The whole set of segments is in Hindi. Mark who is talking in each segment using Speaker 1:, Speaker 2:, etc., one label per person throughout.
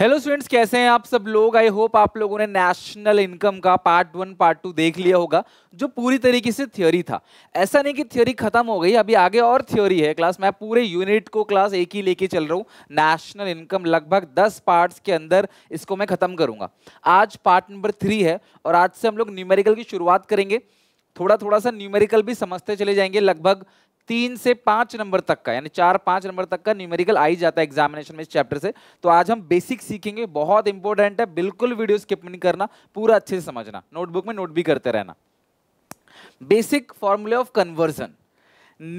Speaker 1: हेलो स्टूडेंट्स कैसे हैं आप सब लोग आई होप आप लोगों ने नेशनल इनकम का पार्ट वन पार्ट टू देख लिया होगा जो पूरी तरीके से थ्योरी था ऐसा नहीं कि थ्योरी खत्म हो गई अभी आगे और थ्योरी है क्लास मैं पूरे यूनिट को क्लास एक ही लेके चल रहा हूँ नेशनल इनकम लगभग दस पार्ट्स के अंदर इसको मैं खत्म करूंगा आज पार्ट नंबर थ्री है और आज से हम लोग न्यूमेरिकल की शुरुआत करेंगे थोड़ा थोड़ा सा न्यूमेरिकल भी समझते चले जाएंगे लगभग तीन से पांच नंबर तक का यानी चार पांच नंबर तक का न्यूमेरिकल आई जाता है एग्जामिनेशन में इस चैप्टर से तो आज हम बेसिक सीखेंगे बहुत इंपॉर्टेंट है बिल्कुल वीडियो स्किप नहीं करना पूरा अच्छे से समझना नोटबुक में नोट भी करते रहना बेसिक फॉर्मूले ऑफ कन्वर्जन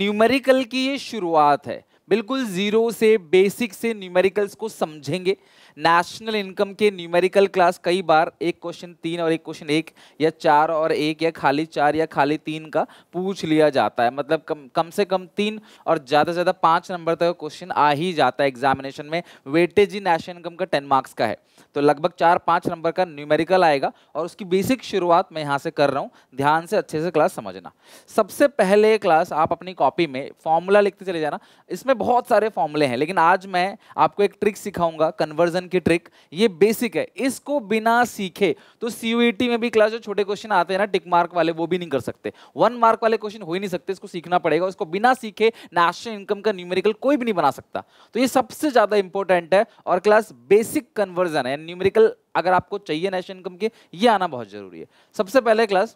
Speaker 1: न्यूमेरिकल की ये शुरुआत है बिल्कुल जीरो से बेसिक से न्यूमेरिकल्स को समझेंगे नेशनल इनकम के न्यूमेरिकल क्लास कई बार एक क्वेश्चन तीन और एक क्वेश्चन एक या चार और एक या खाली चार या खाली तीन का पूछ लिया जाता है मतलब कम कम से कम तीन और ज़्यादा से ज़्यादा पाँच नंबर तक क्वेश्चन आ ही जाता है एग्जामिनेशन में वेटेज ही नेशनल इनकम का टेन मार्क्स का है तो लगभग चार पाँच नंबर का न्यूमेरिकल आएगा और उसकी बेसिक शुरुआत मैं यहाँ से कर रहा हूँ ध्यान से अच्छे से क्लास समझना सबसे पहले क्लास आप अपनी कॉपी में फॉर्मूला लिखते चले जाना इसमें बहुत सारे फॉर्मूले हैं लेकिन आज मैं आपको एक ट्रिक सिखाऊंगा कन्वर्जन क्वेश्चन की ट्रिक ये बेसिक है इसको बिना सीखे तो सीयूईटी e में भी क्लास जो छोटे क्वेश्चन आते हैं ना टिक मार्क वाले वो भी नहीं कर सकते वन मार्क वाले क्वेश्चन हो ही नहीं सकते इसको सीखना पड़ेगा इसको बिना सीखे नेशनल इनकम का न्यूमेरिकल कोई भी नहीं बना सकता तो ये सबसे ज़्यादा इंपॉर्टेंट है और क्लास बेसिक कन्वर्जन है न्यूमेरिकल अगर आपको चाहिए नेशनल इनकम के ये आना बहुत ज़रूरी है सबसे पहले क्लास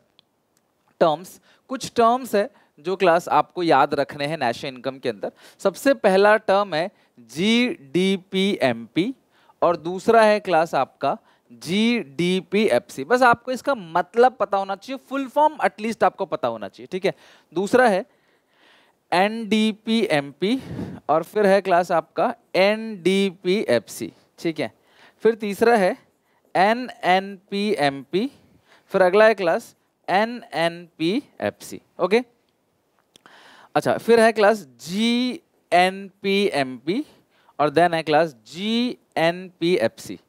Speaker 1: टर्म्स कुछ टर्म्स है जो क्लास आपको याद रखने हैं नेशनल इनकम के अंदर सबसे पहला टर्म है G D P M P और दूसरा है क्लास आपका G D P F C बस आपको इसका मतलब पता होना चाहिए फुल फॉर्म एटलीस्ट आपको पता होना चाहिए ठीक है दूसरा है N D P M P और फिर है क्लास आपका N D P F C ठीक है फिर तीसरा है N N P M P फिर अगला है class N N P F C okay अच्छा फिर है class G N P M P और देन है class G N P F C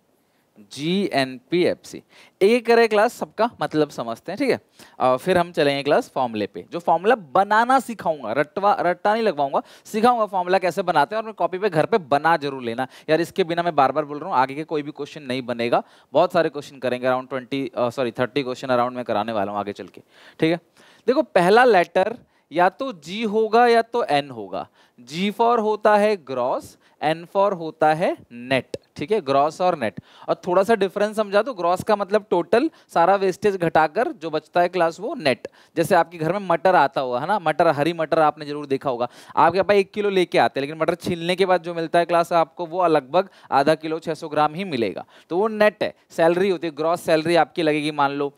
Speaker 1: G N P F C एक करें क्लास सबका मतलब समझते हैं ठीक है और फिर हम चलेंगे क्लास फॉर्मूले पे जो फॉर्मूला बनाना सिखाऊंगा रटवा रट्टा नहीं लगवाऊंगा सिखाऊंगा फॉर्मूला कैसे बनाते हैं और मैं कॉपी पे घर पे बना जरूर लेना यार इसके बिना मैं बार बार बोल रहा हूँ आगे के कोई भी क्वेश्चन नहीं बनेगा बहुत सारे क्वेश्चन करेंगे around twenty sorry thirty question around मैं कराने वाला हूँ आगे चल के ठीक है देखो पहला लेटर या तो जी होगा या तो एन होगा जी फॉर होता है ग्रॉस एन फॉर होता है नेट ठीक है ग्रॉस और नेट और थोड़ा सा डिफरेंस समझा दो तो ग्रॉस का मतलब टोटल सारा वेस्टेज घटाकर जो बचता है क्लास वो नेट जैसे आपके घर में मटर आता होगा है ना मटर हरी मटर आपने जरूर देखा होगा आपके पापा एक किलो लेके आते हैं लेकिन मटर छीलने के बाद जो मिलता है क्लास आपको वो लगभग आधा किलो सौ ग्राम ही मिलेगा तो वो नेट है सैलरी होती है ग्रॉस सैलरी आपकी लगेगी मान लो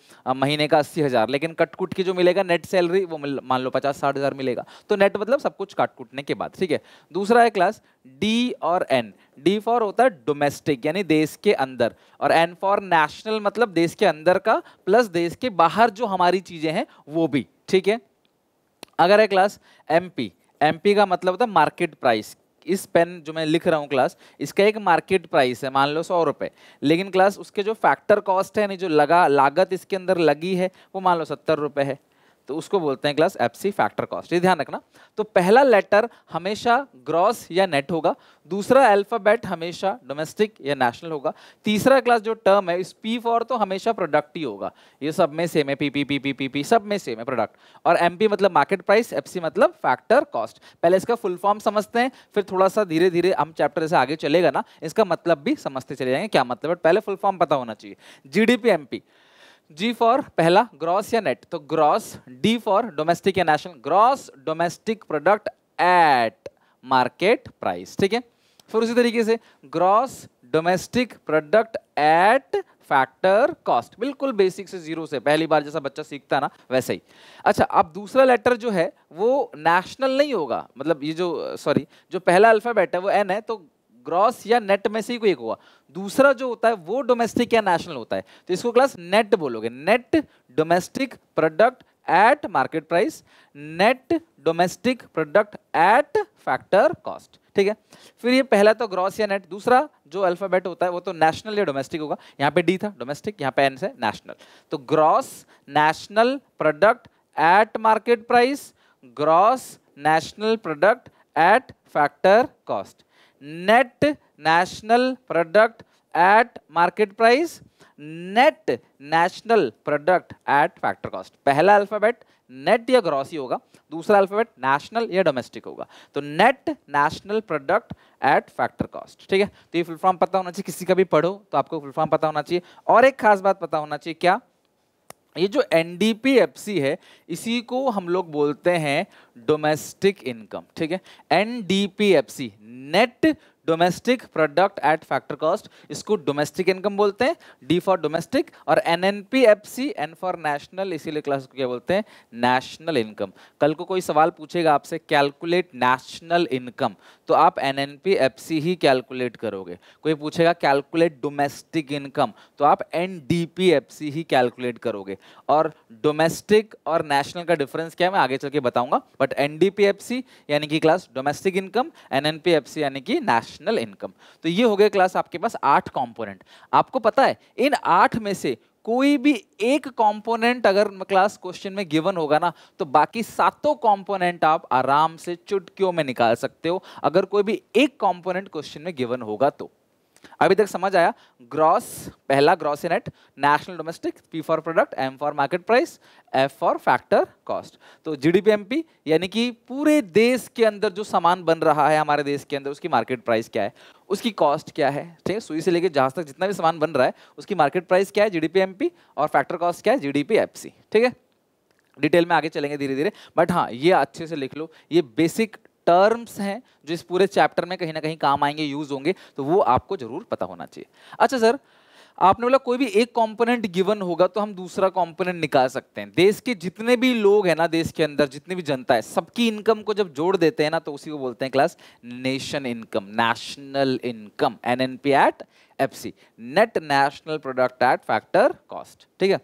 Speaker 1: महीने का अस्सी हज़ार लेकिन कटकुट की जो मिलेगा नेट सैलरी वो मान लो पचास साठ हज़ार मिलेगा तो नेट मतलब सब कुछ काट कुटने के बाद ठीक है दूसरा है क्लास डी और एन डी फॉर होता है डोमेस्टिक यानी देश के अंदर और एन फॉर नेशनल मतलब देश के अंदर का प्लस देश के बाहर जो हमारी चीज़ें हैं वो भी ठीक है अगर है class M P M P का मतलब होता है मार्केट प्राइस इस पेन जो मैं लिख रहा हूँ क्लास इसका एक मार्केट प्राइस है मान लो सौ रुपये लेकिन क्लास उसके जो फैक्टर कॉस्ट है यानी जो लगा लागत इसके अंदर लगी है वो मान लो सत्तर रुपये है तो उसको बोलते हैं क्लास एप्सी फैक्टर कॉस्ट ये ध्यान रखना तो पहला लेटर हमेशा ग्रॉस या नेट होगा दूसरा अल्फ़ाबेट हमेशा डोमेस्टिक या नेशनल होगा तीसरा क्लास जो टर्म है इस पी फॉर तो हमेशा प्रोडक्ट ही होगा ये सब में सेम है P P P P P P सब में सेम है प्रोडक्ट और एम पी मतलब मार्केट प्राइस एफ सी मतलब फैक्टर कॉस्ट पहले इसका फुल फॉर्म समझते हैं फिर थोड़ा सा धीरे धीरे हम चैप्टर से आगे चलेगा ना इसका मतलब भी समझते चले जाएंगे क्या मतलब है पहले फुल फॉर्म पता होना चाहिए G D P M P G for पहला ग्रॉस या नेट तो ग्रॉस डी फॉर डोमेस्टिक या national gross domestic product at market price ठीक है फिर उसी तरीके से gross domestic product at factor cost बिल्कुल बेसिक से जीरो से पहली बार जैसा बच्चा सीखता है ना वैसे ही अच्छा अब दूसरा लेटर जो है वो नेशनल नहीं होगा मतलब ये जो सॉरी जो पहला अल्फ़ाबेट है वो एन है तो ग्रॉस या नेट में से ही कोई एक होगा दूसरा जो होता है वो डोमेस्टिक या नेशनल होता है तो इसको क्लास नेट बोलोगे net domestic product at market price net domestic product at factor cost ठीक है फिर ये पहला तो ग्रॉस या नेट दूसरा जो अल्फाबेट होता है वो तो नेशनल या डोमेस्टिक होगा यहाँ पे डी था डोमेस्टिक यहाँ पे एन से नेशनल तो gross national product at market price gross national product at factor cost net national product at market price net national product at factor cost पहला अल्फाबेट नेट या ग्रॉस ही होगा दूसरा अल्फाबेट नेशनल या डोमेस्टिक होगा तो net national product at factor cost ठीक है तो ये फुल फॉर्म पता होना चाहिए किसी का भी पढ़ो तो आपको फुल फॉर्म पता होना चाहिए और एक खास बात पता होना चाहिए क्या ये जो एन है इसी को हम लोग बोलते हैं डोमेस्टिक इनकम ठीक है N net domestic product at factor cost इसको डोमेस्टिक इनकम बोलते हैं डी फॉर डोमेस्टिक और N N P F C N for national इसीलिए क्लास को क्या बोलते हैं नेशनल इनकम कल को कोई सवाल पूछेगा आपसे कैलकुलेट नेशनल इनकम तो आप N N P F C ही कैलकुलेट करोगे कोई पूछेगा कैलकुलेट डोमेस्टिक इनकम तो आप N D P F C ही कैलकुलेट करोगे और डोमेस्टिक और नेशनल का डिफरेंस क्या है मैं आगे चल के बताऊंगा but N D P F C यानी कि class domestic income N N P F C यानी कि नेशनल नेशनल इनकम तो ये हो गया क्लास आपके पास आठ कंपोनेंट आपको पता है इन आठ में से कोई भी एक कंपोनेंट अगर क्लास क्वेश्चन में गिवन होगा ना तो बाकी सातों कंपोनेंट आप आराम से चुटकियों में निकाल सकते हो अगर कोई भी एक कंपोनेंट क्वेश्चन में गिवन होगा तो अभी तक समझ आया ग्रॉस पहला gross net national domestic P for product M for market price F for factor cost तो जीडीपीएमपी यानी कि पूरे देश के अंदर जो सामान बन रहा है हमारे देश के अंदर उसकी मार्केट प्राइस क्या है उसकी कॉस्ट क्या है ठीक है सुई से लेकर जहाज तक जितना भी सामान बन रहा है उसकी मार्केट प्राइस क्या है जीडीपीएमपी और फैक्टर कॉस्ट क्या है जीडीपीएफसी ठीक है डिटेल में आगे चलेंगे धीरे धीरे बट हाँ ये अच्छे से लिख लो ये बेसिक टर्म्स हैं जो इस पूरे चैप्टर में कहीं ना कहीं काम आएंगे यूज होंगे तो वो आपको जरूर पता होना चाहिए अच्छा सर आपने बोला कोई भी एक कंपोनेंट गिवन होगा तो हम दूसरा कंपोनेंट निकाल सकते हैं देश के जितने भी लोग हैं ना देश के अंदर जितनी भी जनता है सबकी इनकम को जब जोड़ देते हैं ना तो उसी को बोलते हैं class nation income national income N N P at F C net national product at factor cost ठीक है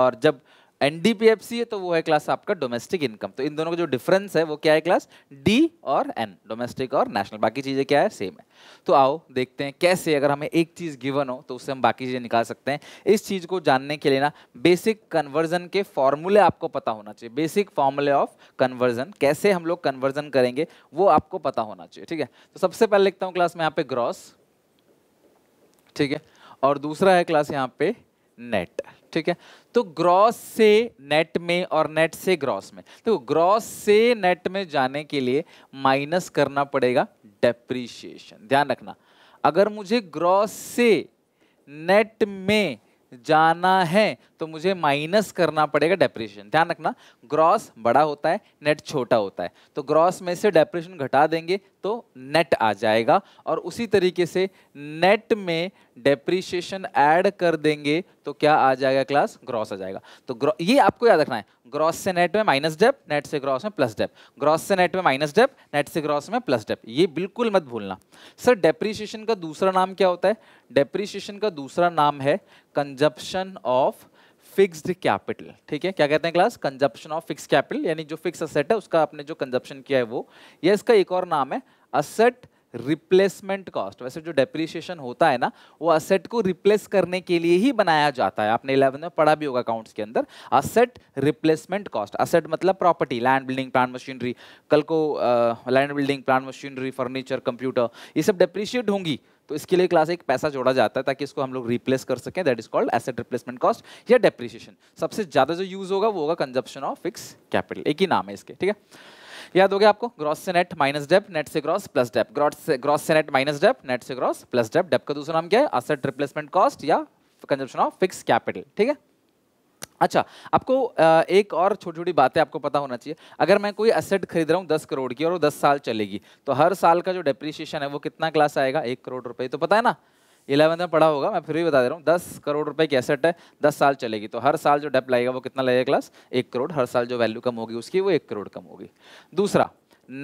Speaker 1: और जब एनडीपीएफसी है तो वो है क्लास आपका डोमेस्टिक इनकम तो इन दोनों का जो डिफरेंस है वो क्या है क्लास डी और एन डोमेस्टिक और नेशनल बाकी चीज़ें क्या है सेम है तो आओ देखते हैं कैसे अगर हमें एक चीज़ गिवन हो तो उससे हम बाकी चीज़ें निकाल सकते हैं इस चीज़ को जानने के लिए ना बेसिक कन्वर्जन के फॉर्मूले आपको पता होना चाहिए बेसिक फॉर्मूले ऑफ कन्वर्जन कैसे हम लोग कन्वर्जन करेंगे वो आपको पता होना चाहिए ठीक है तो सबसे पहले लिखता हूँ क्लास में यहाँ पे ग्रॉस ठीक है और दूसरा है क्लास यहाँ पे नेट ठीक है तो ग्रॉस से नेट में और नेट से ग्रॉस में तो ग्रॉस से नेट में जाने के लिए माइनस करना पड़ेगा डेप्रीशिएशन ध्यान रखना अगर मुझे ग्रॉस से नेट में जाना है तो मुझे माइनस करना पड़ेगा डेप्रेशन ध्यान रखना ग्रॉस बड़ा होता है नेट छोटा होता है तो ग्रॉस में से डेप्रेशन घटा देंगे तो नेट आ जाएगा और उसी तरीके से नेट में डेप्रिशिएशन ऐड कर देंगे तो क्या आ जाएगा क्लास ग्रॉस आ जाएगा तो ये आपको याद रखना है ग्रॉस से नेट में माइनस डेप नेट से ग्रॉस में प्लस डेप ग्रॉस से नेट में माइनस डेप नेट से ग्रॉस में प्लस डेप ये बिल्कुल मत भूलना सर डेप्रिशिएशन का दूसरा नाम क्या होता है डेप्रिशिएशन का दूसरा नाम है कंजप्शन ऑफ फिक्स्ड कैपिटल ठीक है क्या कहते हैं class consumption of fix capital यानी जो फिक्स असेट है उसका आपने जो कंजप्शन किया है वो या इसका एक और नाम है असेट रिप्लेसमेंट कॉस्ट वैसे जो डेप्रिसिएशन होता है ना वो असेट को रिप्लेस करने के लिए ही बनाया जाता है आपने इलेवन में पढ़ा भी होगा अकाउंट्स के अंदर असेट रिप्लेसमेंट कॉस्ट असेट मतलब property land building plant machinery कल को land building plant machinery furniture computer ये सब डेप्रिशिएट होंगी तो इसके लिए क्लास एक पैसा जोड़ा जाता है ताकि इसको हम लोग रिप्लेस कर सकें that is called asset replacement cost या डेप्रिशिएशन सबसे ज़्यादा जो यूज़ होगा वो होगा कंजप्शन ऑफ फिक्स कैपिटल एक ही नाम है इसके ठीक है याद हो गया आपको ग्रॉस से नेट माइनस डेप नेट से ग्रॉस प्लस डेप ग्रॉस से ग्रॉस से नेट माइनस डेप नेट से ग्रॉस प्लस डेप डेप का दूसरा नाम क्या है असेट रिप्लेसमेंट कॉस्ट या कंजप्शन ऑफ फिक्स कैपिटल ठीक है अच्छा आपको एक और छोटी छोटी बातें आपको पता होना चाहिए अगर मैं कोई एसेट खरीद रहा हूँ दस करोड़ की और वो दस साल चलेगी तो हर साल का जो डेप्रिसिएशन है वो कितना क्लास आएगा एक करोड़ रुपये तो पता है ना इलेवंथ में पढ़ा होगा मैं फिर भी बता दे रहा हूँ दस करोड़ रुपए की एसेट है दस साल चलेगी तो हर साल जो डेप लगेगा वो कितना लगेगा क्लास एक करोड़ हर साल जो वैल्यू कम होगी उसकी वो एक करोड़ कम होगी दूसरा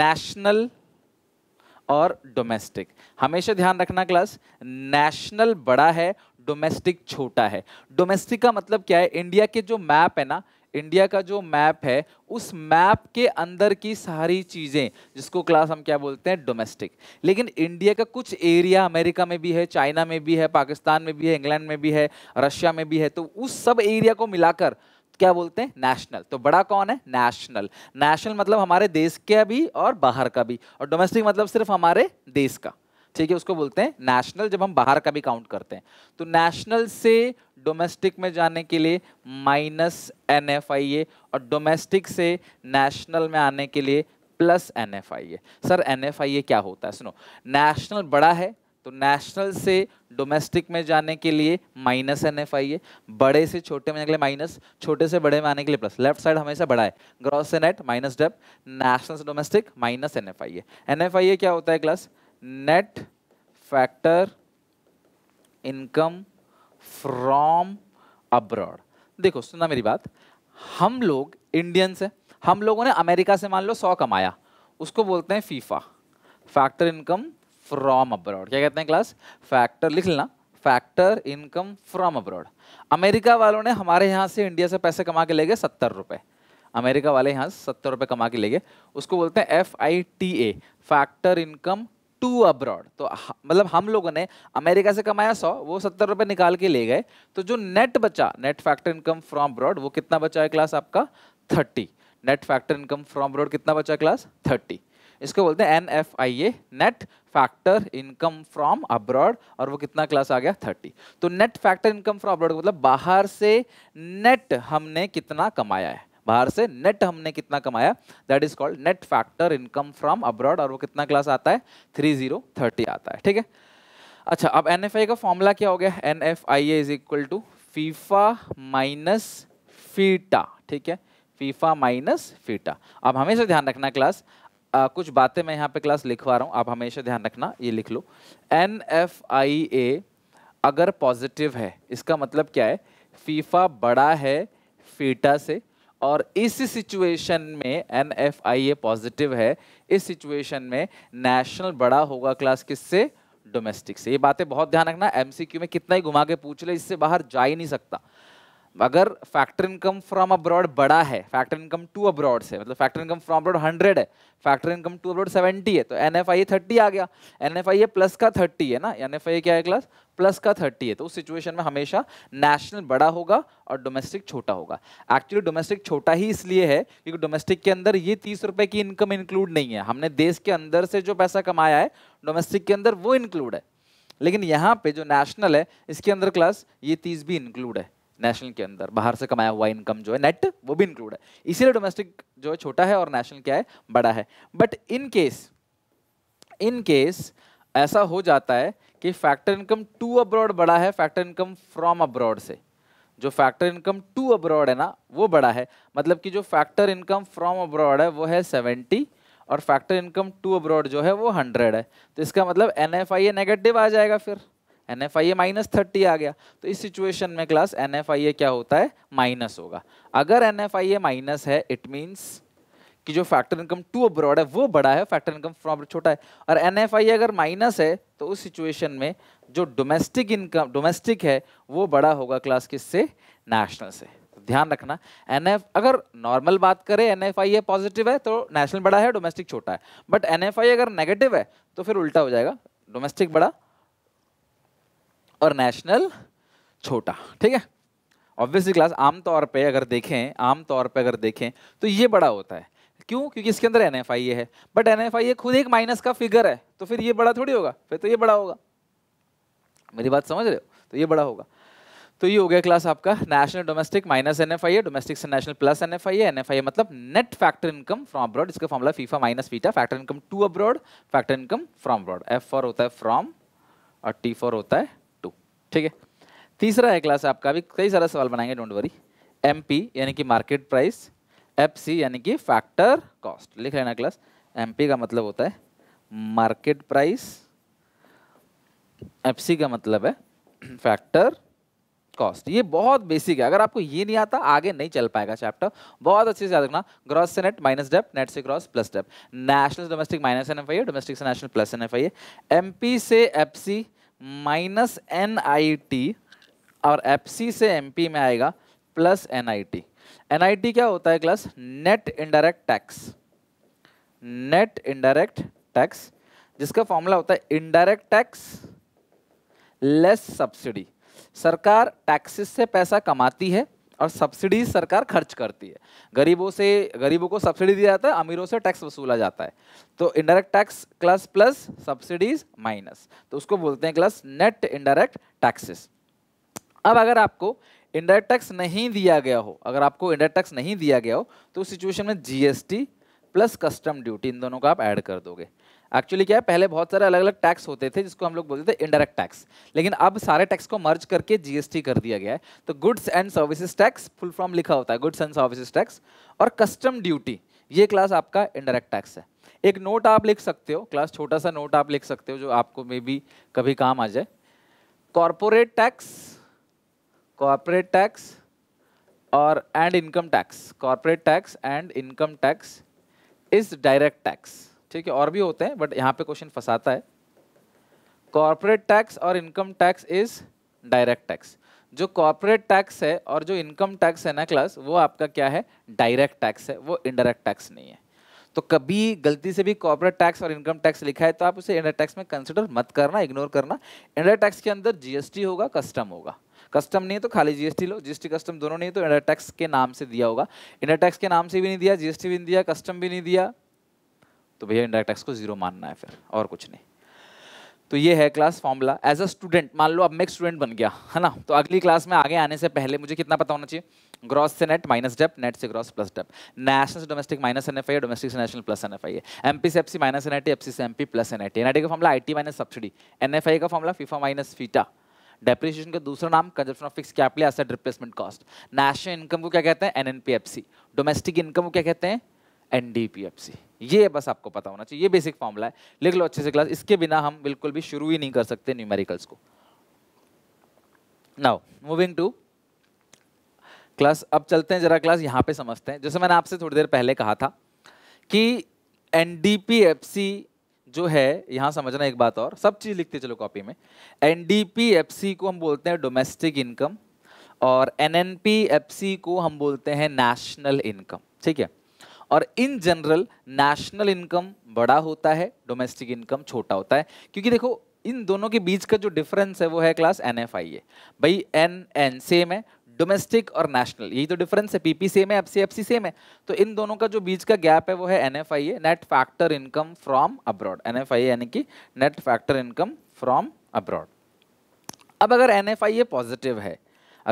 Speaker 1: नेशनल और डोमेस्टिक हमेशा ध्यान रखना क्लास नेशनल बड़ा है डोमेस्टिक छोटा है डोमेस्टिक का मतलब क्या है इंडिया के जो मैप है ना इंडिया का जो मैप है उस मैप के अंदर की सारी चीज़ें जिसको क्लास हम क्या बोलते हैं डोमेस्टिक लेकिन इंडिया का कुछ एरिया अमेरिका में भी है चाइना में भी है पाकिस्तान में भी है इंग्लैंड में भी है रशिया में भी है तो उस सब एरिया को मिलाकर क्या बोलते हैं नेशनल तो बड़ा कौन है नेशनल नेशनल मतलब हमारे देश का भी और बाहर का भी और डोमेस्टिक मतलब सिर्फ हमारे देश का ठीक है उसको बोलते हैं नेशनल जब हम बाहर का भी काउंट करते हैं तो नेशनल से डोमेस्टिक में जाने के लिए minus N F I A और डोमेस्टिक से नेशनल में आने के लिए plus N F I A sir N F I A क्या होता है सुनो नेशनल बड़ा है तो नेशनल से डोमेस्टिक में जाने के लिए माइनस एन एफ आई है बड़े से छोटे में आने के लिए माइनस छोटे से बड़े में आने के लिए प्लस लेफ्ट साइड हमेशा बड़ा है ग्रॉस से नेट माइनस डेप नेशनल से domestic minus N F I है एन एफ आई ए क्या होता है class net factor income from abroad देखो सुना मेरी बात हम लोग इंडियंस हैं हम लोगों ने अमेरिका से मान लो सौ कमाया उसको बोलते हैं FIFA factor income from abroad क्या कहते हैं क्लास फैक्टर लिख लेना factor income from abroad America वालों ने हमारे यहाँ से इंडिया से पैसे कमा के ले गए सत्तर रुपये अमेरिका वाले यहाँ से सत्तर रुपये कमा के ले गए उसको बोलते हैं F I T A factor income to abroad तो मतलब हम लोगों ने अमेरिका से कमाया सौ वो सत्तर रुपये निकाल के ले गए तो जो नेट बचा net factor income from abroad वो कितना बचा है क्लास आपका thirty net factor income from abroad कितना बचा है क्लास थर्टी इसको बोलते हैं N F I A net factor income from abroad और वो कितना क्लास आ गया थर्टी तो net factor income from abroad मतलब बाहर से नेट हमने कितना कमाया है बाहर से नेट हमने कितना कमाया that is called net factor income from abroad और वो कितना क्लास आता है थ्री जीरो थर्टी आता है ठीक है अच्छा अब एन का फॉर्मूला क्या हो गया N F I is equal to FIFA minus FITA ठीक है फीफा माइनस फीटा अब हमेशा ध्यान रखना क्लास आ, कुछ बातें मैं यहाँ पे क्लास लिखवा रहा हूँ आप हमेशा ध्यान रखना ये लिख लो एन एफ आई ए अगर पॉजिटिव है इसका मतलब क्या है फीफा बड़ा है फीटा से और इस सिचुएशन में N F I A positive है इस सिचुएशन में नेशनल बड़ा होगा क्लास किससे डोमेस्टिक से ये बातें बहुत ध्यान रखना एम में कितना ही घुमा के पूछ ले इससे बाहर जा ही नहीं सकता अगर फैक्टर इनकम फ्रॉम अब्रॉड बड़ा है फैक्टर इनकम टू अब्रॉड से मतलब factor income from abroad hundred है factor income to abroad seventy है तो एन एफ आई थर्टी आ गया N F I A plus का थर्टी है ना एन एफ आई क्या है क्लास प्लस का थर्टी है तो उस सिचुएशन में हमेशा नेशनल बड़ा होगा और डोमेस्टिक छोटा होगा एक्चुअली डोमेस्टिक छोटा ही इसलिए है क्योंकि डोमेस्टिक के अंदर ये तीस रुपए की इनकम इंक्लूड नहीं है हमने देश के अंदर से जो पैसा कमाया है डोमेस्टिक के अंदर वो इंक्लूड है लेकिन यहाँ पे जो नेशनल है इसके अंदर क्लास ये तीस भी इंक्लूड है नेशनल के अंदर बाहर से कमाया हुआ इनकम जो है नेट वो भी इंक्लूड है इसीलिए डोमेस्टिक जो है छोटा है और नेशनल क्या है बड़ा है but in case in case ऐसा हो जाता है कि फैक्टर इनकम टू अब्रॉड बड़ा है फैक्टर इनकम फ्रॉम अब्रॉड से जो फैक्टर इनकम टू अब्रॉड है ना वो बड़ा है मतलब कि जो फैक्टर इनकम फ्रॉम अब्रॉड है वो है सेवेंटी और फैक्टर इनकम टू अब्रॉड जो है वो हंड्रेड है तो इसका मतलब N F I A negative आ जाएगा फिर N F I A minus thirty आ गया तो इस सिचुएशन में class N F I A क्या होता है माइनस होगा अगर N F I A minus है इट मीन्स कि जो फैक्टर इनकम टू अब्रॉड है वो बड़ा है फैक्टर इनकम फ्रॉम छोटा है और एन एफ आई अगर माइनस है तो उस सिचुएशन में जो डोमेस्टिक इनकम डोमेस्टिक है वो बड़ा होगा क्लास किससे नेशनल से तो ध्यान रखना एन एफ अगर नॉर्मल बात करें N F I A positive है तो नेशनल बड़ा है डोमेस्टिक छोटा है बट एन एफ आई अगर नेगेटिव है तो फिर उल्टा हो जाएगा डोमेस्टिक बड़ा और नेशनल छोटा ठीक है ऑब्वियसली क्लास आमतौर पे अगर देखें आमतौर पे अगर देखें तो ये बड़ा होता है क्यों क्योंकि इसके अंदर एन एफ आई ए है but N F I A खुद एक माइनस का फिगर है तो फिर ये बड़ा थोड़ी होगा फिर तो ये बड़ा होगा मेरी बात समझ रहे हो तो ये बड़ा होगा तो ये हो गया क्लास आपका national domestic minus N F I है डोमेस्टिक से national plus N F I है एन एफ आई मतलब net factor income from abroad इसका formula FIFA minus FITA factor income to abroad factor income from abroad F for होता है फ्रॉम और टी फॉर होता है ठीक है तीसरा है क्लास आपका भी कई सारा सवाल बनाएंगे डोंट वरी एम यानी कि मार्केट प्राइस एफ यानी कि फैक्टर कॉस्ट लिख लेना क्लास एम का मतलब होता है मार्केट प्राइस एफ का मतलब है फैक्टर कॉस्ट ये बहुत बेसिक है अगर आपको ये नहीं आता आगे नहीं चल पाएगा चैप्टर बहुत अच्छे से याद रखना ग्रॉस से नेट माइनस डेप नेट से gross plus dep national domestic minus N F I domestic से national plus N F I M से F minus N I T और एफ सी से एम पी में आएगा plus N I T N I T क्या होता है class net indirect tax net indirect tax जिसका फॉर्मूला होता है इनडायरेक्ट टैक्स लेस सब्सिडी सरकार टैक्सेस से पैसा कमाती है और सब्सिडी सरकार खर्च करती है गरीबों से गरीबों को सब्सिडी दिया जाता है अमीरों से टैक्स वसूला जाता है तो indirect tax class plus subsidies minus तो उसको बोलते हैं क्लस नेट इनडायरेक्ट टैक्सेस अब अगर आपको इनडायरेक्ट टैक्स नहीं दिया गया हो अगर आपको इनडायरेक्ट टैक्स नहीं दिया गया हो तो उस सिचुएशन में जीएसटी प्लस कस्टम ड्यूटी इन दोनों को आप ऐड कर दोगे एक्चुअली क्या है पहले बहुत सारे अलग अलग टैक्स होते थे जिसको हम लोग बोलते थे इंडायरेक्ट टैक्स लेकिन अब सारे टैक्स को मर्ज करके जीएसटी कर दिया गया है तो goods and services tax full form लिखा होता है गुड्स एंड सर्विसेज टैक्स और कस्टम ड्यूटी ये क्लास आपका इंडायरेक्ट टैक्स है एक नोट आप लिख सकते हो क्लास छोटा सा नोट आप लिख सकते हो जो आपको मे बी कभी काम आ जाए कॉरपोरेट टैक्स कॉरपोरेट टैक्स और and income tax corporate tax and income tax is direct tax ठीक है और भी होते हैं बट यहाँ पे क्वेश्चन फंसाता है कॉरपोरेट टैक्स और income tax is direct tax जो कॉरपोरेट टैक्स है और जो इनकम टैक्स है ना क्लास वो आपका क्या है डायरेक्ट टैक्स है वो इनडायरेक्ट टैक्स नहीं है तो कभी गलती से भी कॉर्पोरेट टैक्स और इनकम टैक्स लिखा है तो आप उसे इंडर टैक्स में कंसिडर मत करना इग्नोर करना इंडर टैक्स के अंदर जीएसटी होगा कस्टम होगा कस्टम नहीं है तो खाली जीएसटी लो जीएसटी कस्टम दोनों नहीं तो इंडर टैक्स के नाम से दिया होगा इंडर टैक्स के नाम से भी नहीं दिया जीएसटी भी नहीं दिया कस्टम भी नहीं दिया तो भैया इंडर टैक्स को जीरो मानना है फिर और कुछ नहीं तो ये है class formula as a student मान लो अब मैं स्टूडेंट बन गया है ना तो अगली क्लास में आगे आने से पहले मुझे कितना पता होना चाहिए ग्रॉस से नेट माइनस डेप नेट से ग्रॉस प्लस डेप नेशनल से domestic minus N F I domestic से national plus N F I है एम पी से F C minus N I T F C से M P plus N I T N I T का formula I T minus subsidy N F I का formula FIFA minus FITA depreciation का दूसरा नाम consumption of fix capital asset replacement cost national income को क्या कहते हैं एनएनपीएफसी डोमेस्टिक इनकम को क्या कहते हैं एनडीपीएफसी ये बस आपको पता होना चाहिए ये बेसिक फॉर्मूला है लिख लो अच्छे से क्लास इसके बिना हम बिल्कुल भी शुरू ही नहीं कर सकते न्यूमेरिकल्स को नाउ मूविंग टू क्लास अब चलते हैं जरा क्लास यहाँ पे समझते हैं जैसे मैंने आपसे थोड़ी देर पहले कहा था कि एनडीपीएफसी जो है यहाँ समझना एक बात और सब चीज़ लिखते चलो कॉपी में एन को हम बोलते हैं डोमेस्टिक इनकम और एन को हम बोलते हैं नेशनल इनकम ठीक है और इन जनरल नेशनल इनकम बड़ा होता है डोमेस्टिक इनकम छोटा होता है क्योंकि देखो इन दोनों के बीच का जो डिफरेंस है वो है class N F I A भाई एन एन सेम है डोमेस्टिक और नेशनल यही तो डिफरेंस है पीपी सेम है एफसी सेम है तो इन दोनों का जो बीच का गैप है वो है NFIA net factor income from abroad NFIA यानी कि net factor income from abroad अब अगर एनएफआईए पॉजिटिव है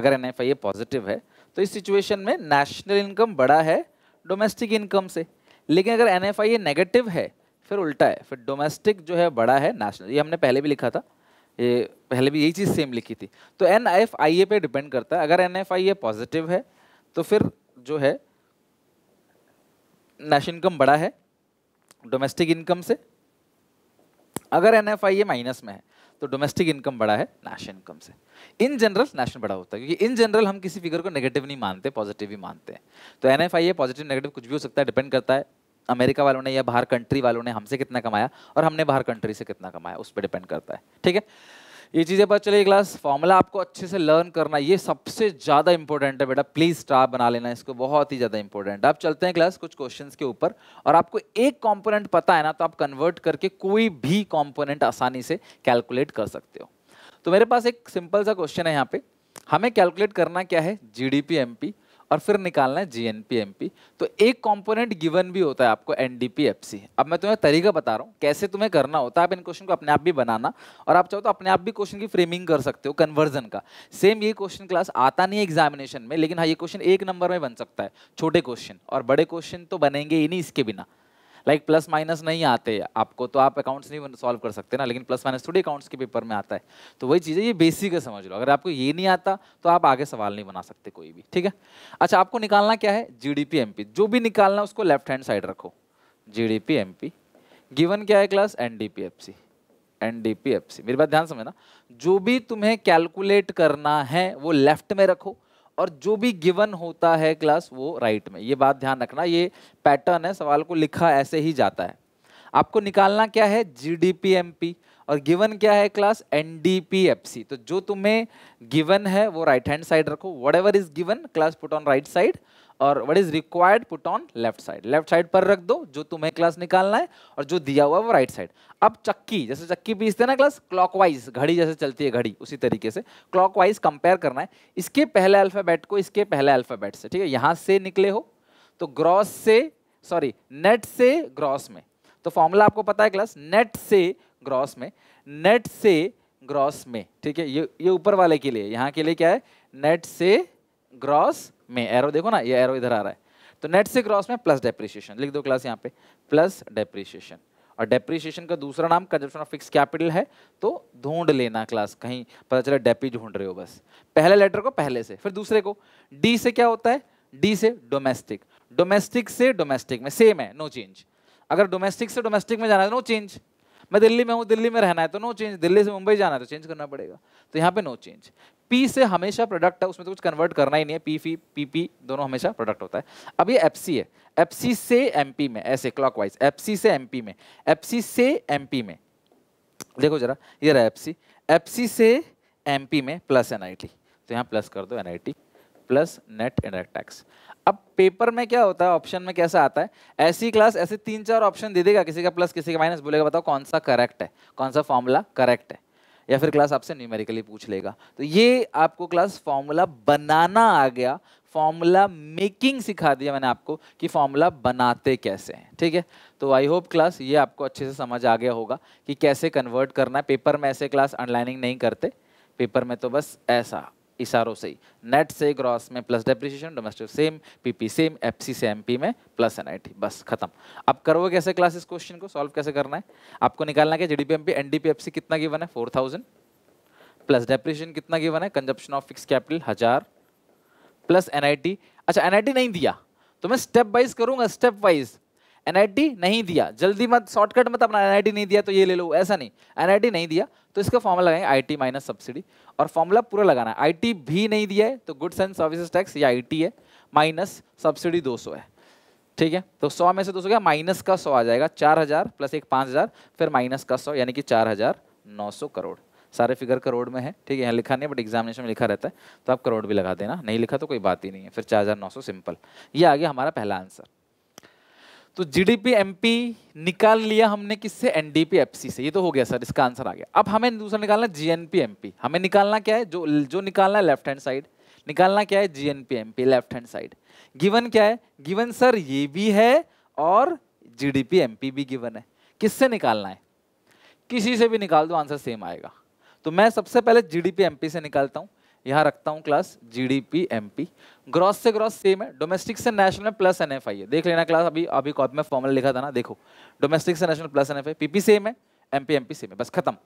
Speaker 1: अगर एनएफआईए पॉजिटिव है तो इस सिचुएशन में नेशनल इनकम बड़ा है डोमेस्टिक इनकम से लेकिन अगर एनएफआईए नेगेटिव है फिर उल्टा है फिर डोमेस्टिक जो है बड़ा है नेशनल ये हमने पहले भी लिखा था ये पहले भी यही चीज़ सेम लिखी थी तो एन एफ आई ए पर डिपेंड करता है अगर N F I A positive है तो फिर जो है नेश इनकम बड़ा है डोमेस्टिक इनकम से अगर N F I A minus में है तो डोमेस्टिक इनकम बड़ा है नेश इनकम से इन जनरल नेशन बड़ा होता है क्योंकि इन जनरल हम किसी फिगर को नेगेटिव नहीं मानते पॉजिटिव ही मानते हैं तो N F I A positive negative कुछ भी हो सकता है डिपेंड करता है अमेरिका वालों ने या बाहर कंट्री वालों ने हमसे कितना कमाया और हमने बाहर कंट्री से कितना कमाया उस पर डिपेंड करता है ठीक है ये चीज़ें पता चलिए क्लास फॉर्मूला आपको अच्छे से लर्न करना ये सबसे ज़्यादा इंपॉर्टेंट है बेटा प्लीज़ स्टार बना लेना इसको बहुत ही ज़्यादा इंपॉर्टेंट आप चलते हैं क्लास कुछ क्वेश्चन के ऊपर और आपको एक कॉम्पोनेंट पता है ना तो आप कन्वर्ट करके कोई भी कॉम्पोनेंट आसानी से कैलकुलेट कर सकते हो तो मेरे पास एक सिंपल सा क्वेश्चन है यहाँ पे हमें कैलकुलेट करना क्या है G D P M P और फिर निकालना है G N P M P तो एक कॉम्पोनेंट गिवन भी होता है आपको N D P F C अब मैं तुम्हें तरीका बता रहा हूँ कैसे तुम्हें करना होता है आप इन क्वेश्चन को अपने आप भी बनाना और आप चाहो तो अपने आप भी क्वेश्चन की फ्रेमिंग कर सकते हो कन्वर्जन का सेम ये क्वेश्चन क्लास आता नहीं है एग्जामिनेशन में लेकिन हाँ ये क्वेश्चन एक नंबर में बन सकता है छोटे क्वेश्चन और बड़े क्वेश्चन तो बनेंगे ही नहीं इसके बिना लाइक प्लस माइनस नहीं आते आपको तो आप अकाउंट्स नहीं सॉल्व कर सकते ना लेकिन प्लस माइनस थोड़ी अकाउंट्स के पेपर में आता है तो वही चीज़ें ये बेसिक है समझ लो अगर आपको ये नहीं आता तो आप आगे सवाल नहीं बना सकते कोई भी ठीक है अच्छा आपको निकालना क्या है जी डी जो भी निकालना है उसको लेफ्ट हैंड साइड रखो जी डी गिवन क्या है class N D N D मेरी बात ध्यान समझना जो भी तुम्हें कैलकुलेट करना है वो लेफ्ट में रखो और जो भी गिवन होता है क्लास वो राइट में ये बात ध्यान रखना ये पैटर्न है सवाल को लिखा ऐसे ही जाता है आपको निकालना क्या है G D P M P और गिवन क्या है क्लास एन तो जो तुम्हें गिवन है वो राइट हैंड साइड रखो whatever is given class put on right side और what is required put on left side left side पर रख दो जो तुम्हें क्लास निकालना है और जो दिया हुआ है वो राइट साइड अब चक्की जैसे चक्की पीसते ना क्लास क्लॉकवाइज घड़ी जैसे चलती है घड़ी उसी तरीके से क्लॉकवाइज कंपेयर करना है इसके पहले अल्फ़ाबेट को इसके पहले अल्फ़ाबेट से ठीक है यहाँ से निकले हो तो ग्रॉस से सॉरी नेट से ग्रॉस में तो फॉर्मूला आपको पता है क्लास नेट से ग्रॉस में नेट से ग्रॉस में ठीक है ये ये ऊपर वाले के लिए यहाँ के लिए क्या है नेट से ग्रॉस में एरो देखो ना ये एरो इधर आ रहा है तो नेट से क्रॉस में प्लस डेप्रिसिएशन लिख दो क्लास यहाँ पे प्लस डेप्रिसिएशन और डेप्रिसिएशन का दूसरा नाम कंजप्शन ऑफ फिक्स कैपिटल है तो ढूंढ लेना क्लास कहीं पता चला डेपी ढूंढ रहे हो बस पहले लेटर को पहले से फिर दूसरे को डी से क्या होता है डी से डोमेस्टिक डोमेस्टिक से डोमेस्टिक में सेम है नो चेंज अगर डोमेस्टिक से डोमेस्टिक में जाना है तो नो चेंज मैं दिल्ली में हूँ दिल्ली में रहना है तो नो चेंज दिल्ली से मुंबई जाना है तो चेंज करना पड़ेगा तो यहाँ पे नो चेंज पी से हमेशा प्रोडक्ट है उसमें तो कुछ कन्वर्ट करना ही नहीं है पी फी पी पी दोनों हमेशा प्रोडक्ट होता है अब ये एफ है एफ से एम में ऐसे क्लॉक वाइज से एम में एफ से एम में देखो जरा ये रहा एफ एफ से एम में प्लस एन तो यहाँ प्लस कर दो N plus net indirect tax अब पेपर में क्या होता है ऑप्शन में कैसा आता है ऐसी क्लास ऐसे तीन चार ऑप्शन दे देगा किसी का प्लस किसी का माइनस बोलेगा बताओ कौन सा करेक्ट है कौन सा फॉर्मूला करेक्ट है या फिर क्लास आपसे न्यूमेरिकली पूछ लेगा तो ये आपको क्लास फॉर्मूला बनाना आ गया फॉर्मूला मेकिंग सिखा दिया मैंने आपको कि फॉर्मूला बनाते कैसे हैं ठीक है तो आई होप क्लास ये आपको अच्छे से समझ आ गया होगा कि कैसे कन्वर्ट करना है पेपर में ऐसे क्लास अनलाइनिंग नहीं करते पेपर में तो बस ऐसा इशारों से ही नेट से ग्रॉस में plus depreciation domestic same PP same FC से एमपी में प्लस एनआईटी बस खत्म अब करोगे कैसे क्लास इस क्वेश्चन को सॉल्व कैसे करना है आपको निकालना है जीडीपी एमपी एनडीपी एफसी कितना गिवन है फोर प्लस डेप्रिसिएशन कितना गिवन है कंजप्शन ऑफ फिक्स कैपिटल हजार प्लस एन अच्छा एन नहीं दिया तो मैं स्टेप वाइज करूंगा स्टेप वाइज एनआईटी नहीं दिया जल्दी मत शॉर्टकट मत अपना एनआईटी नहीं दिया तो ये ले लो ऐसा नहीं एनआईटी नहीं दिया तो इसका फॉर्मूला लगाएंगे आईटी माइनस सब्सिडी और फॉर्मूला पूरा लगाना है आईटी भी नहीं दिया है तो गुड्स एंड सर्विसेज टैक्स या आईटी है माइनस सब्सिडी 200 है ठीक है तो 100 में से 200 क्या माइनस का 100 आ जाएगा 4000 प्लस एक 5000 फिर माइनस का 100 यानी कि 4900 करोड़ सारे फिगर करोड़ में है ठीक है यहाँ लिखा नहीं बट एग्जामिनेशन में लिखा रहता है तो आप करोड़ भी लगा देना नहीं लिखा तो कोई बात ही नहीं है फिर सौ सिंपल ये आ गया हमारा पहला आंसर तो जीडीपी एमपी निकाल लिया हमने किससे एनडीपी एफसी से ये तो हो गया सर इसका आंसर आ गया अब हमें दूसरा निकालना जीएनपी एमपी हमें निकालना क्या है जो जो निकालना है लेफ्ट हैंड साइड निकालना क्या है GNP MP left hand side given क्या है गिवन सर ये भी है और जीडीपी एमपी भी गिवन है किससे निकालना है किसी से भी निकाल दो आंसर सेम आएगा तो मैं सबसे पहले जीडीपी एमपी से निकालता हूँ यहाँ रखता हूँ क्लास जीडीपी पी ग्रॉस से ग्रॉस सेम है डोमेस्टिक से नेशनल में प्लस आई है देख लेना क्लास अभी अभी कॉपी में फॉर्मल लिखा था ना देखो डोमेस्टिक से national plus NFI P same है एम पी सेम है बस खत्म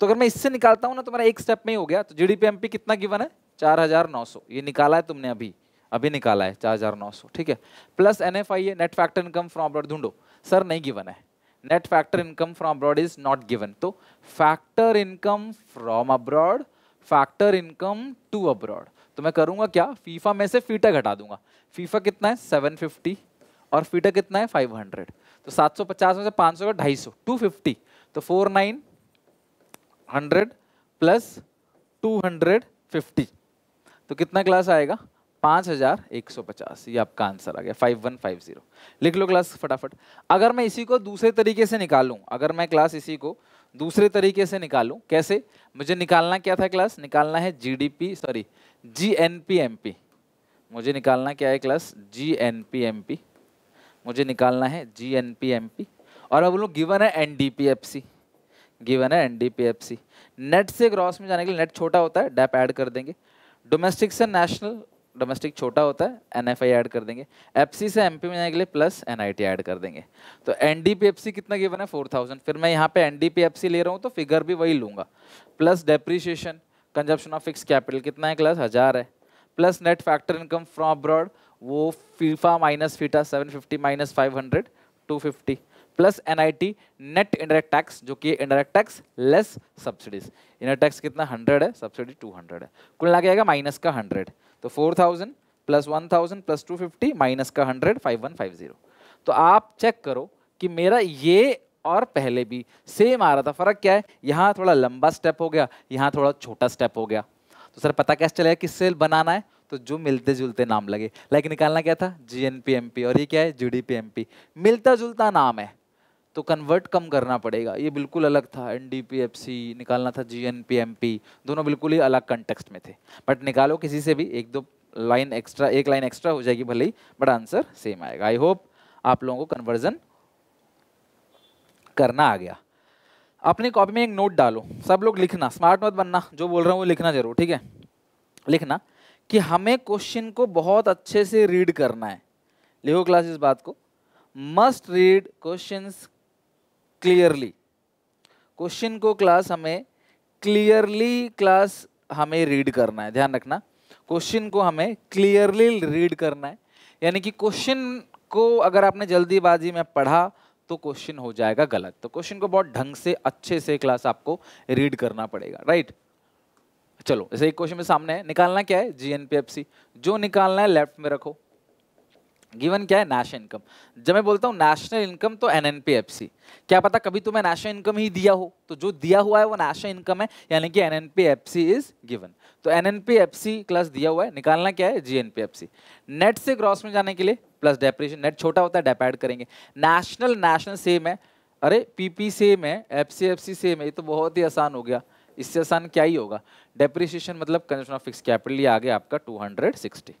Speaker 1: तो अगर मैं इससे निकालता हूँ ना तो मेरा एक स्टेप में ही हो गया तो जी डी कितना गिवन है चार हजार नौ ये निकाला है तुमने अभी अभी निकाला है चार हजार नौ ठीक है प्लस एन है net factor income from abroad ढूंढो सर नहीं गिवन है net factor income from abroad is not given तो factor income from abroad factor income to abroad तो मैं करूंगा क्या फीफा में से फीटा घटा दूंगा फीफा कितना है 750 और फीटा कितना है 500 तो 750 में से 500 का ढाई सौ टू फिफ्टी तो four nine hundred plus two hundred fifty तो कितना क्लास आएगा पाँच हज़ार एक सौ पचास ये आपका आंसर आ गया फाइव वन फाइव ज़ीरो लिख लो क्लास फटाफट अगर मैं इसी को दूसरे तरीके से निकालूं अगर मैं क्लास इसी को दूसरे तरीके से निकालूं कैसे मुझे निकालना क्या था क्लास निकालना है जीडीपी सॉरी जीएनपीएमपी मुझे निकालना क्या है क्लास जीएनपीएमपी मुझे निकालना है जीएनपीएमपी और अब लोग गिवन है एनडीपीएफसी गिवन है एनडीपीएफसी नेट से ग्रॉस में जाने के लिए नेट छोटा होता है डैप ऐड कर देंगे डोमेस्टिक से नेशनल डोमेस्टिक छोटा होता है एन ऐड कर देंगे एफ से एम में जाने के लिए प्लस एन ऐड कर देंगे तो एन कितना गिवन है फोर थाउजेंड फिर मैं यहाँ पे एन ले रहा हूँ तो फिगर भी वही लूँगा plus depreciation consumption of fix capital कितना है क्लास हज़ार है plus net factor income from abroad वो फीफा माइनस फीटा seven fifty minus five hundred two fifty plus N net indirect tax जो कि indirect tax less subsidies indirect tax कितना हंड्रेड है सब्सिडी टू हंड्रेड है कुल लगे आएगा माइनस का हंड्रेड तो four thousand plus one thousand plus two fifty minus का hundred five one five zero तो आप चेक करो कि मेरा ये और पहले भी सेम आ रहा था फ़र्क क्या है यहाँ थोड़ा लंबा स्टेप हो गया यहाँ थोड़ा छोटा स्टेप हो गया तो सर पता कैसे चलेगा किससे बनाना है तो जो मिलते जुलते नाम लगे लाइक निकालना क्या था G N P M P और ये क्या है G D P M P मिलता जुलता नाम है तो कन्वर्ट कम करना पड़ेगा ये बिल्कुल अलग था एन निकालना था जी एन दोनों बिल्कुल ही अलग कंटेक्सट में थे बट निकालो किसी से भी एक दो लाइन एक्स्ट्रा एक लाइन एक्स्ट्रा हो जाएगी भले ही बट आंसर सेम आएगा आई होप आप लोगों को कन्वर्जन करना आ गया अपनी कॉपी में एक नोट डालो सब लोग लिखना स्मार्ट मत बनना जो बोल रहा हूँ वो लिखना जरूर ठीक है लिखना कि हमें क्वेश्चन को बहुत अच्छे से रीड करना है लिखो क्लास इस बात को must read questions clearly question को क्लास हमें क्लियरली क्लास हमें रीड करना है ध्यान रखना क्वेश्चन को हमें क्लियरली रीड करना है यानी कि क्वेश्चन को अगर आपने जल्दीबाजी में पढ़ा तो क्वेश्चन हो जाएगा गलत तो क्वेश्चन को बहुत ढंग से अच्छे से क्लास आपको रीड करना पड़ेगा राइट चलो ऐसे एक क्वेश्चन में सामने है निकालना क्या है जीएनपीएफसी जो निकालना है लेफ्ट में रखो गिवन क्या है नेशनल इनकम जब मैं बोलता हूँ नेशनल इनकम तो एन एन क्या पता कभी तुम्हें नेशनल इनकम ही दिया हो तो जो दिया हुआ है वो नेशनल इनकम है यानी कि एन एन इज गिवन तो एन एन प्लस दिया हुआ है निकालना क्या है जी एन नेट से ग्रॉस में जाने के लिए प्लस डेप्रेशन नेट छोटा होता है डेप एड करेंगे नेशनल नेशनल सेम है अरे पीपी सेम है F C F C same है ये तो बहुत ही आसान हो गया इससे आसान क्या ही होगा डेप्रिसिएशन मतलब कंजन ऑफ फिक्स कैपिटल ये आ गया आपका 260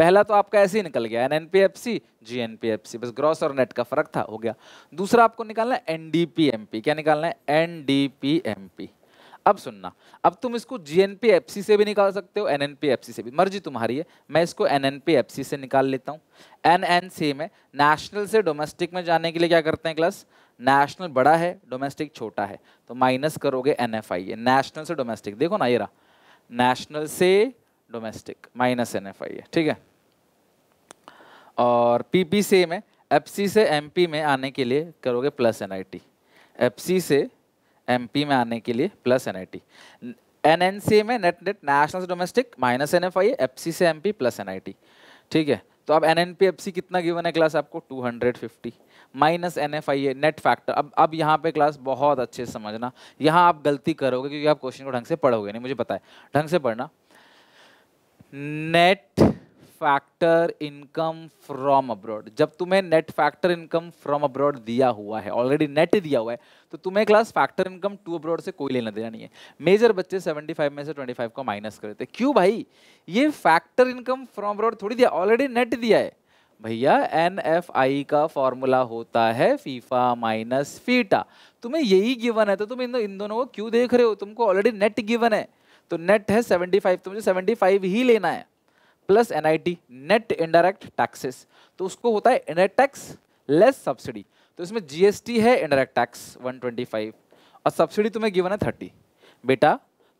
Speaker 1: पहला तो आपका ऐसे ही निकल गया N N P F C G N P F C बस ग्रॉस और नेट का फर्क था हो गया दूसरा आपको निकालना है एन पी क्या निकालना है N D P M P अब सुनना अब तुम इसको G N P F C से भी निकाल सकते हो N N P F C से भी मर्जी तुम्हारी है मैं इसको N N P F C से निकाल लेता हूँ एन एन सी में नेशनल से डोमेस्टिक में जाने के लिए क्या करते हैं क्लास नेशनल बड़ा है डोमेस्टिक छोटा है तो माइनस करोगे एन एफ आई नेशनल से डोमेस्टिक देखो ना ये रहा नेशनल से domestic minus N F I ठीक है और पी पी सेम में एफ सी से एम पी में आने के लिए करोगे plus N I T F C से एम पी में आने के लिए plus N I T N N C में net net national domestic minus N F I F C से M P plus N I T ठीक है तो अब N N P F C कितना गिवन है क्लास आपको two hundred fifty minus N F I A net factor अब अब यहाँ पे क्लास बहुत अच्छे से समझना यहाँ आप गलती करोगे क्योंकि आप क्वेश्चन को ढंग से पढ़ोगे नहीं मुझे पता है ढंग से पढ़ना net factor income from abroad जब तुम्हें net factor income from abroad दिया हुआ है ऑलरेडी नेट दिया हुआ है तो तुम्हें class factor income to abroad से कोई लेना देना नहीं है मेजर बच्चे 75 में से 25 को माइनस कर देते क्यों भाई ये फैक्टर इनकम फ्रॉम अब्रॉड थोड़ी दिया ऑलरेडी नेट दिया है भैया एन एफ आई का फॉर्मूला होता है फीफा माइनस फीटा तुम्हें यही गिवन है तो तुम इन, इन दोनों को क्यों देख रहे हो तुमको ऑलरेडी नेट गिवन है तो नेट है 75 तो मुझे 75 ही लेना है plus NIT net indirect taxes तो उसको होता है इनडायरेक्ट टैक्स लेस सब्सिडी तो इसमें जीएसटी है इनडायरेक्ट टैक्स 125 और सब्सिडी तुम्हें गिवन है 30 बेटा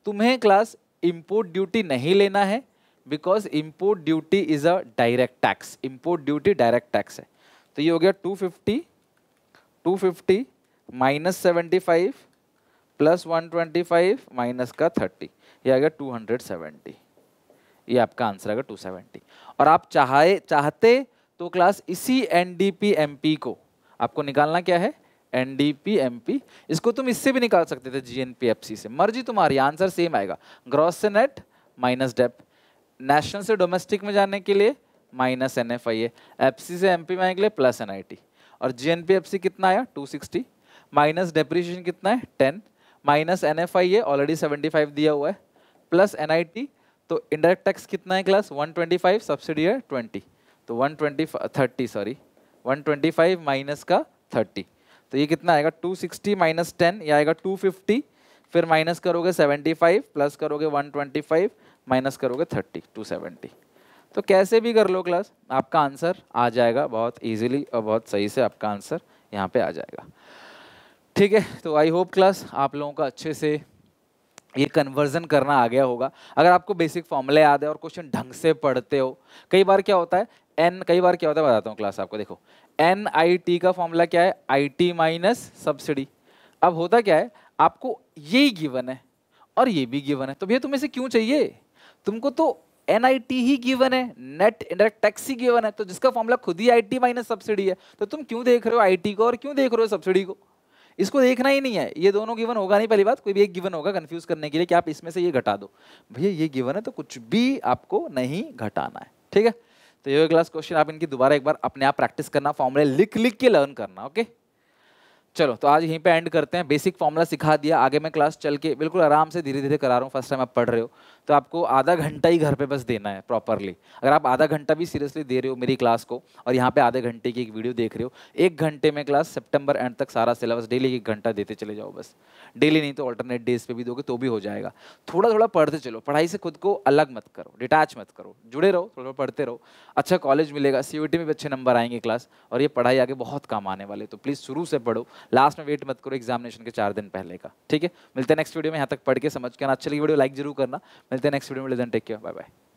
Speaker 1: तुम्हें क्लास इम्पोर्ट ड्यूटी नहीं लेना है because import duty is a direct tax import duty direct tax है तो ये हो गया two fifty two fifty minus seventy five plus one twenty five minus का थर्टी ये आ गया टू हंड्रेड सेवेंटी ये आपका आंसर आएगा 270 और आप चाहे चाहते तो क्लास इसी एन डी को आपको निकालना क्या है एन डी इसको तुम इससे भी निकाल सकते थे जी से मर्जी तुम्हारी आंसर सेम आएगा ग्रॉस से नेट माइनस डेप नेशनल से डोमेस्टिक में जाने के लिए minus N F I F C से एम पी में आने के लिए प्लस एन आई टी और G N P F C कितना आया टू सिक्सटी माइनस डेप्रिशिएशन कितना है ten minus N F I A already seventy five दिया हुआ है प्लस एन आई टी तो इंडायरेक्ट टैक्स कितना है क्लास 125 सब्सिडी है 20 तो ट्वेंटी 30 सॉरी 125 माइनस का 30 तो ये कितना आएगा 260 माइनस टेन ये आएगा 250 फिर माइनस करोगे 75 प्लस करोगे 125 माइनस करोगे 30 270 तो कैसे भी कर लो क्लास आपका आंसर आ जाएगा बहुत इजीली और बहुत सही से आपका आंसर यहाँ पे आ जाएगा ठीक है तो आई होप क्लास आप लोगों का अच्छे से ये कन्वर्जन करना आ गया होगा अगर आपको बेसिक फॉर्मूले याद है और क्वेश्चन ढंग से पढ़ते हो कई बार क्या होता है एन कई बार क्या होता है बताता हूँ क्लास आपको देखो एन आई टी का फॉर्मूला क्या है आई टी माइनस सब्सिडी अब होता क्या है आपको ये गिवन है और ये भी गिवन है तो भैया तुम्हें से क्यों चाहिए तुमको तो एन आई टी ही गिवन है नेट इंडायरेक्ट टैक्स ही गिवन है तो जिसका फॉर्मूला खुद ही आई टी माइनस सब्सिडी है तो तुम क्यों देख रहे हो आई टी को और क्यों देख रहे हो सब्सिडी को इसको देखना ही नहीं है ये दोनों गिवन होगा नहीं पहली बात कोई भी एक गिवन होगा कंफ्यूज करने के लिए कि आप इसमें से ये घटा दो भैया ये गिवन है तो कुछ भी आपको नहीं घटाना है ठीक है तो योगा क्लास क्वेश्चन आप इनकी दोबारा एक बार अपने आप प्रैक्टिस करना फॉर्मूले लिख लिख के लर्न करना ओके चलो तो आज यहीं पे एंड करते हैं बेसिक फॉर्मूला सिखा दिया आगे मैं क्लास चल के बिल्कुल आराम से धीरे धीरे करा रहा हूँ फर्स्ट टाइम आप पढ़ रहे हो तो आपको आधा घंटा ही घर पे बस देना है प्रॉपरली अगर आप आधा घंटा भी सीरियसली दे रहे हो मेरी क्लास को और यहाँ पे आधे घंटे की एक वीडियो देख रहे हो एक घंटे में क्लास सितंबर एंड तक सारा सिलेबस डेली एक घंटा देते चले जाओ बस डेली नहीं तो अल्टरनेट डेज पे भी दोगे तो भी हो जाएगा थोड़ा थोड़ा पढ़ते चलो पढ़ाई से खुद को अलग मत करो डिटैच मत करो जुड़े रहो थोड़ा पढ़ते रहो अच्छा कॉलेज मिलेगा सी में भी अच्छे नंबर आएंगे क्लास और ये पढ़ाई आगे बहुत काम आने वाले तो प्लीज़ शुरू से पढ़ो लास्ट में वेट मत करो एग्जामिनेशन के चार दिन पहले का ठीक है मिलते हैं नेक्स्ट वीडियो में यहाँ तक पढ़ के समझ के आना अच्छी लगी वीडियो लाइक जरूर करना Until the next video, will then take care. Bye bye.